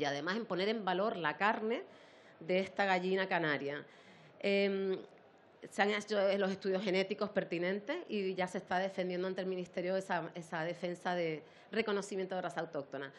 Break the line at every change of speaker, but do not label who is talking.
y además en poner en valor la carne de esta gallina canaria. Em, se han hecho los estudios genéticos pertinentes y ya se está defendiendo ante el Ministerio esa, esa defensa de reconocimiento de raza autóctona.